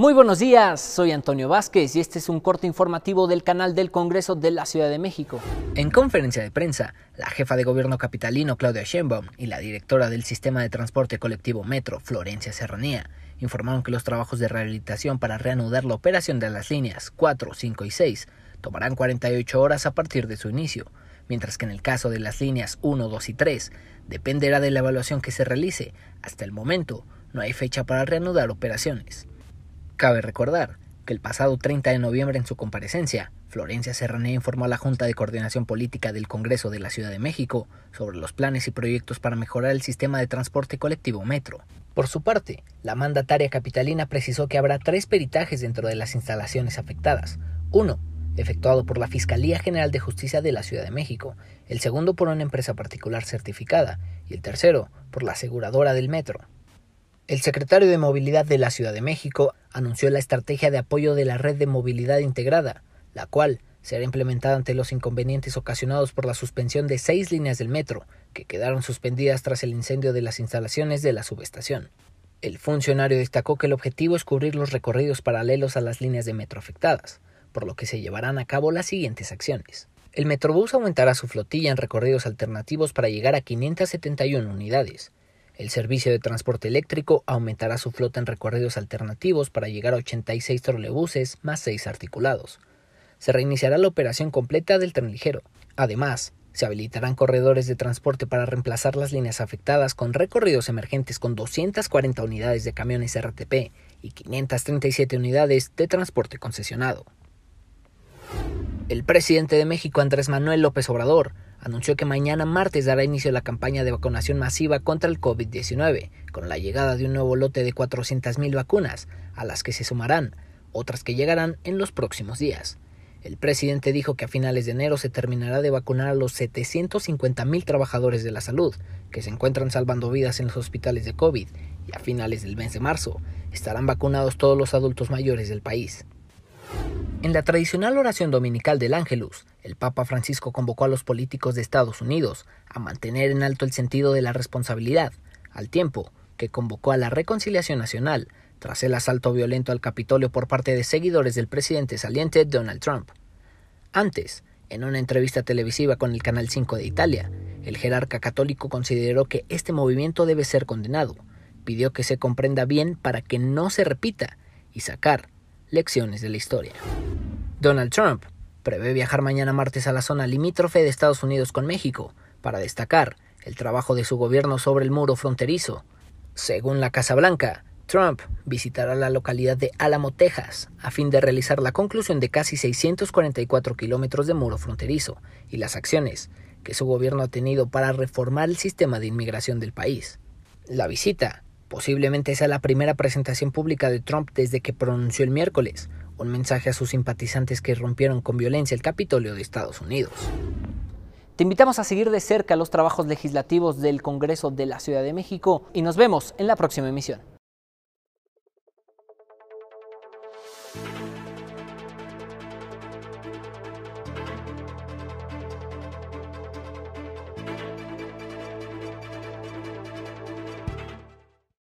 Muy buenos días, soy Antonio Vázquez y este es un corte informativo del canal del Congreso de la Ciudad de México. En conferencia de prensa, la jefa de gobierno capitalino Claudia Sheinbaum y la directora del sistema de transporte colectivo Metro, Florencia Serranía, informaron que los trabajos de rehabilitación para reanudar la operación de las líneas 4, 5 y 6 tomarán 48 horas a partir de su inicio, mientras que en el caso de las líneas 1, 2 y 3 dependerá de la evaluación que se realice. Hasta el momento, no hay fecha para reanudar operaciones. Cabe recordar que el pasado 30 de noviembre en su comparecencia, Florencia Serrané informó a la Junta de Coordinación Política del Congreso de la Ciudad de México sobre los planes y proyectos para mejorar el sistema de transporte colectivo metro. Por su parte, la mandataria capitalina precisó que habrá tres peritajes dentro de las instalaciones afectadas. Uno, efectuado por la Fiscalía General de Justicia de la Ciudad de México, el segundo por una empresa particular certificada y el tercero por la aseguradora del metro. El secretario de Movilidad de la Ciudad de México anunció la estrategia de apoyo de la Red de Movilidad Integrada, la cual será implementada ante los inconvenientes ocasionados por la suspensión de seis líneas del metro, que quedaron suspendidas tras el incendio de las instalaciones de la subestación. El funcionario destacó que el objetivo es cubrir los recorridos paralelos a las líneas de metro afectadas, por lo que se llevarán a cabo las siguientes acciones. El Metrobús aumentará su flotilla en recorridos alternativos para llegar a 571 unidades, el servicio de transporte eléctrico aumentará su flota en recorridos alternativos para llegar a 86 trolebuses más 6 articulados. Se reiniciará la operación completa del tren ligero. Además, se habilitarán corredores de transporte para reemplazar las líneas afectadas con recorridos emergentes con 240 unidades de camiones RTP y 537 unidades de transporte concesionado. El presidente de México, Andrés Manuel López Obrador, anunció que mañana martes dará inicio la campaña de vacunación masiva contra el COVID-19, con la llegada de un nuevo lote de 400.000 vacunas, a las que se sumarán otras que llegarán en los próximos días. El presidente dijo que a finales de enero se terminará de vacunar a los 750.000 trabajadores de la salud que se encuentran salvando vidas en los hospitales de COVID y a finales del mes de marzo estarán vacunados todos los adultos mayores del país. En la tradicional oración dominical del Ángelus, el Papa Francisco convocó a los políticos de Estados Unidos a mantener en alto el sentido de la responsabilidad, al tiempo que convocó a la reconciliación nacional tras el asalto violento al Capitolio por parte de seguidores del presidente saliente Donald Trump. Antes, en una entrevista televisiva con el Canal 5 de Italia, el jerarca católico consideró que este movimiento debe ser condenado, pidió que se comprenda bien para que no se repita y sacar lecciones de la historia. Donald Trump prevé viajar mañana martes a la zona limítrofe de Estados Unidos con México para destacar el trabajo de su gobierno sobre el muro fronterizo. Según la Casa Blanca, Trump visitará la localidad de Álamo, Texas, a fin de realizar la conclusión de casi 644 kilómetros de muro fronterizo y las acciones que su gobierno ha tenido para reformar el sistema de inmigración del país. La visita Posiblemente sea la primera presentación pública de Trump desde que pronunció el miércoles un mensaje a sus simpatizantes que rompieron con violencia el Capitolio de Estados Unidos. Te invitamos a seguir de cerca los trabajos legislativos del Congreso de la Ciudad de México y nos vemos en la próxima emisión.